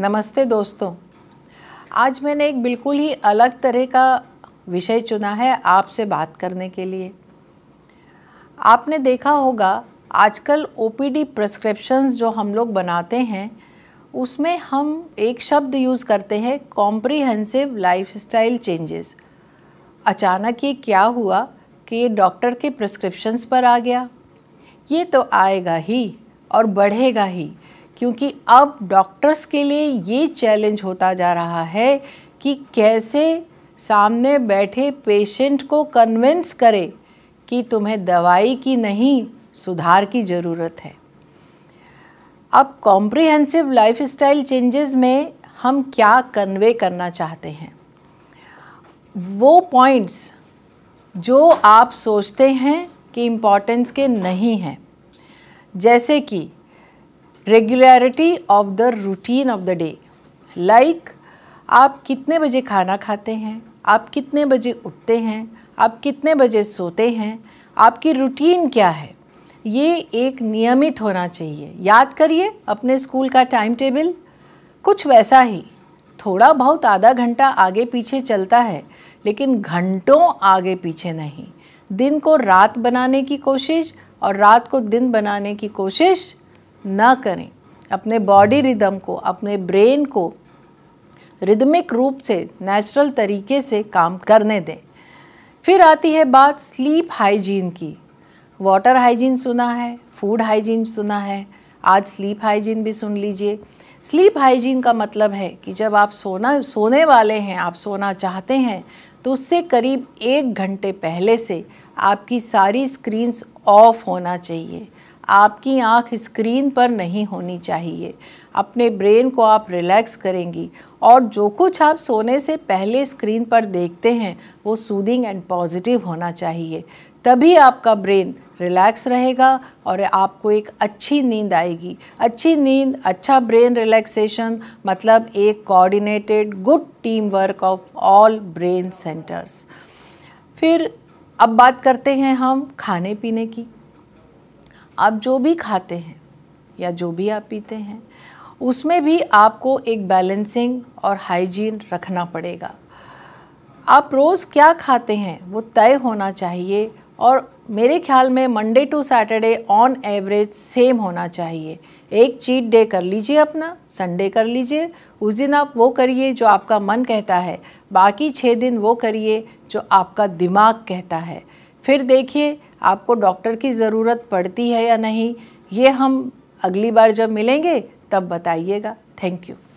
नमस्ते दोस्तों आज मैंने एक बिल्कुल ही अलग तरह का विषय चुना है आपसे बात करने के लिए आपने देखा होगा आजकल ओपीडी प्रेस्क्रिप्शंस जो हम लोग बनाते हैं उसमें हम एक शब्द यूज़ करते हैं कॉम्प्रिहेंसिव लाइफस्टाइल चेंजेस अचानक ये क्या हुआ कि ये डॉक्टर के प्रिस्क्रिप्शंस पर आ गया ये तो आएगा ही और बढ़ेगा ही क्योंकि अब डॉक्टर्स के लिए ये चैलेंज होता जा रहा है कि कैसे सामने बैठे पेशेंट को कन्विंस करें कि तुम्हें दवाई की नहीं सुधार की ज़रूरत है अब कॉम्प्रिहेंसिव स्टाइल चेंजेस में हम क्या कन्वे करना चाहते हैं वो पॉइंट्स जो आप सोचते हैं कि इम्पॉर्टेंस के नहीं हैं जैसे कि regularity of the routine of the day like आप कितने बजे खाना खाते हैं आप कितने बजे उठते हैं आप कितने बजे सोते हैं आपकी रूटीन क्या है ये एक नियमित होना चाहिए याद करिए अपने स्कूल का टाइम टेबल कुछ वैसा ही थोड़ा बहुत आधा घंटा आगे पीछे चलता है लेकिन घंटों आगे पीछे नहीं दिन को रात बनाने की कोशिश और रात को दिन बनाने की कोशिश ना करें अपने बॉडी रिदम को अपने ब्रेन को रिदमिक रूप से नेचुरल तरीके से काम करने दें फिर आती है बात स्लीप हाइजीन की वाटर हाइजीन सुना है फूड हाइजीन सुना है आज स्लीप हाइजीन भी सुन लीजिए स्लीप हाइजीन का मतलब है कि जब आप सोना सोने वाले हैं आप सोना चाहते हैं तो उससे करीब एक घंटे पहले से आपकी सारी स्क्रीन्स ऑफ होना चाहिए आपकी आंख स्क्रीन पर नहीं होनी चाहिए अपने ब्रेन को आप रिलैक्स करेंगी और जो कुछ आप सोने से पहले स्क्रीन पर देखते हैं वो सूदिंग एंड पॉजिटिव होना चाहिए तभी आपका ब्रेन रिलैक्स रहेगा और आपको एक अच्छी नींद आएगी अच्छी नींद अच्छा ब्रेन रिलैक्सेशन मतलब एक coordinated good team work of all brain centres फिर अब बात करते हैं हम खाने पीने की आप जो भी खाते हैं या जो भी आप पीते हैं उसमें भी आपको एक बैलेंसिंग और हाइजीन रखना पड़ेगा आप रोज़ क्या खाते हैं वो तय होना चाहिए और मेरे ख्याल में Monday to Saturday on average same होना चाहिए एक चीट डे कर लीजिए अपना संडे कर लीजिए उस दिन आप वो करिए जो आपका मन कहता है बाकी छः दिन वो करिए जो आपका दिमाग कहता है फिर देखिए आपको डॉक्टर की ज़रूरत पड़ती है या नहीं ये हम अगली बार जब मिलेंगे तब बताइएगा थैंक यू